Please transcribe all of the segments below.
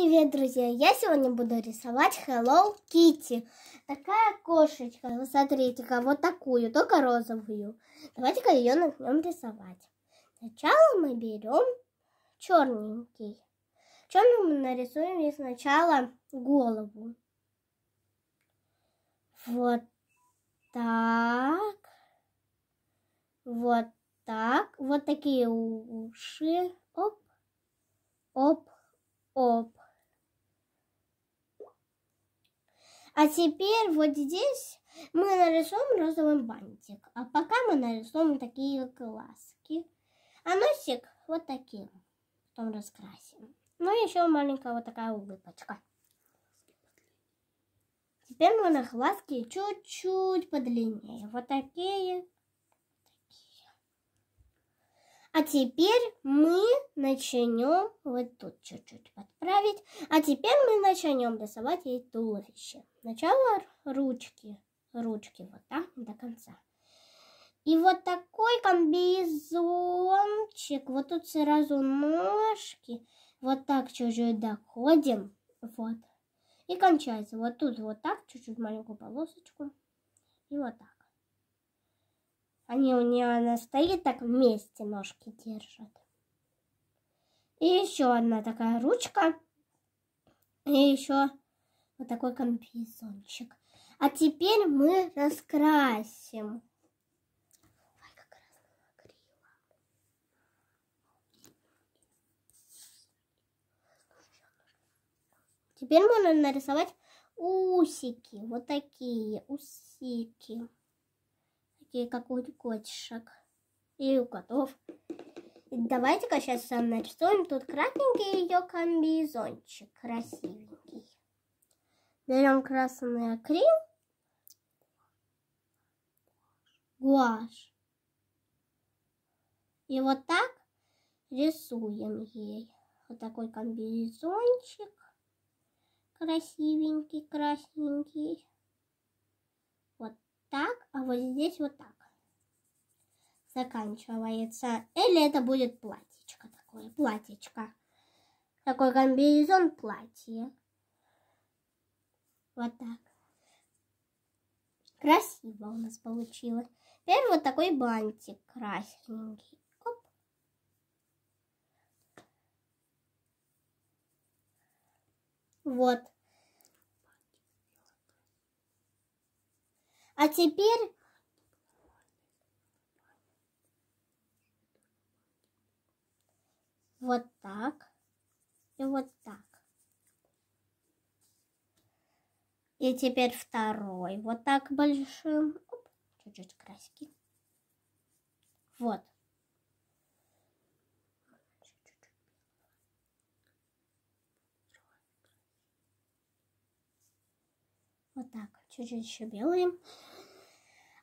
привет, друзья! Я сегодня буду рисовать Hello Kitty. Такая кошечка. Вы смотрите-ка, вот такую, только розовую. Давайте-ка ее начнем рисовать. Сначала мы берем черненький. Черным мы нарисуем ей сначала голову. Вот так. Вот так. Вот такие уши. Оп, оп, оп. А теперь вот здесь мы нарисуем розовый бантик. А пока мы нарисуем такие глазки. А носик вот таким. Потом раскрасим. Ну и еще маленькая вот такая улыбочка. Теперь мы на глазки чуть-чуть подлиннее. Вот такие а теперь мы начнем вот тут чуть-чуть подправить. А теперь мы начнем рисовать ей туловище. Сначала ручки, ручки вот так до конца. И вот такой комбинезончик, вот тут сразу ножки, вот так чуть-чуть доходим, вот. И кончается вот тут вот так, чуть-чуть маленькую полосочку, и вот так. Они у нее, она стоит так вместе ножки держат. И еще одна такая ручка. И еще вот такой комбинезончик. А теперь мы раскрасим. Теперь можно нарисовать усики. Вот такие усики детей, как у котишек и у котов. Давайте-ка сейчас сам нарисуем тут кратенький ее комбизончик, красивенький. Берем красный акрил, гуашь. И вот так рисуем ей. Вот такой комбинезончик. Красивенький, красненький. Вот так а вот здесь вот так. Заканчивается. Или это будет платьечко такое, платьечко. Такой комбинезон платье. Вот так. Красиво у нас получилось. Теперь вот такой бантик красненький. Оп. Вот. А теперь... Вот так. И вот так. И теперь второй. Вот так большим. Чуть-чуть краски. Вот. Вот так. Чуть-чуть еще белым.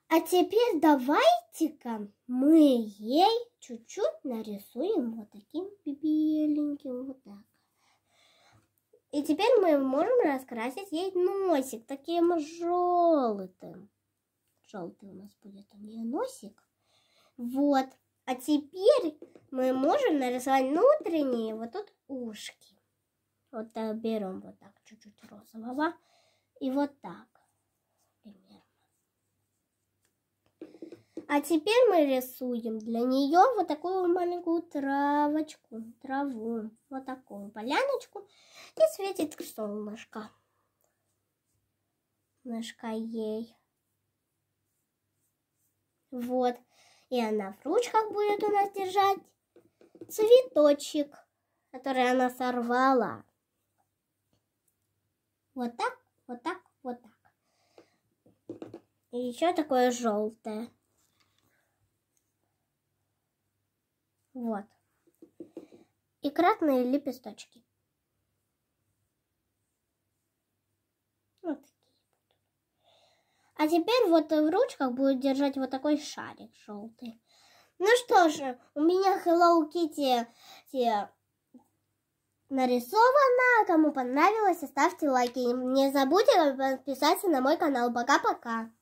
А теперь давайте-ка мы ей чуть-чуть нарисуем вот таким беленьким, вот так. И теперь мы можем раскрасить ей носик таким желтым. Желтый у нас будет у а нее носик. Вот. А теперь мы можем нарисовать внутренние вот тут ушки. Вот так э, берем вот так чуть-чуть розового. И вот так. А теперь мы рисуем для нее вот такую маленькую травочку, траву, вот такую поляночку и светит солнышко. ножка ей. Вот. И она в ручках будет у нас держать цветочек, который она сорвала. Вот так, вот так, вот так. И еще такое желтое. Вот. И кратные лепесточки. Вот такие. А теперь вот в ручках будет держать вот такой шарик желтый. Ну что же, у меня Hello Kitty э, нарисована. Кому понравилось, ставьте лайки. Не забудьте подписаться на мой канал. Пока-пока.